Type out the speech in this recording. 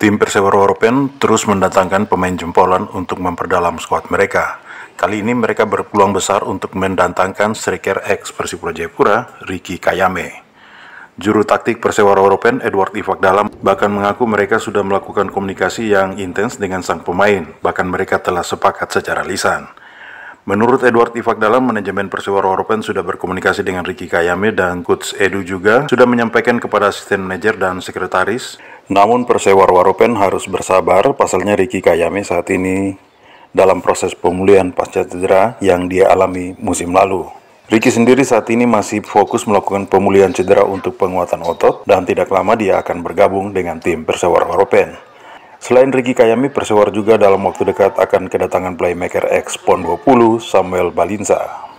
Tim Persewer Warpen terus mendatangkan pemain jempolan untuk memperdalam skuad mereka. Kali ini mereka berpeluang besar untuk mendatangkan striker ex Persipura Jayapura, Ricky Kayame. Juru taktik Persewa Warpen Edward Ivak Dalam bahkan mengaku mereka sudah melakukan komunikasi yang intens dengan sang pemain, bahkan mereka telah sepakat secara lisan. Menurut Edward Ivak Dalam, manajemen Persewa Warpen sudah berkomunikasi dengan Ricky Kayame dan Coach Edu juga sudah menyampaikan kepada asisten manajer dan sekretaris namun Persewar Waropen harus bersabar pasalnya Riki Kayame saat ini dalam proses pemulihan pasca cedera yang dia alami musim lalu. Ricky sendiri saat ini masih fokus melakukan pemulihan cedera untuk penguatan otot dan tidak lama dia akan bergabung dengan tim Persewar Waropen. Selain Ricky Kayami, Persewar juga dalam waktu dekat akan kedatangan playmaker ex PON 20 Samuel Balinsa.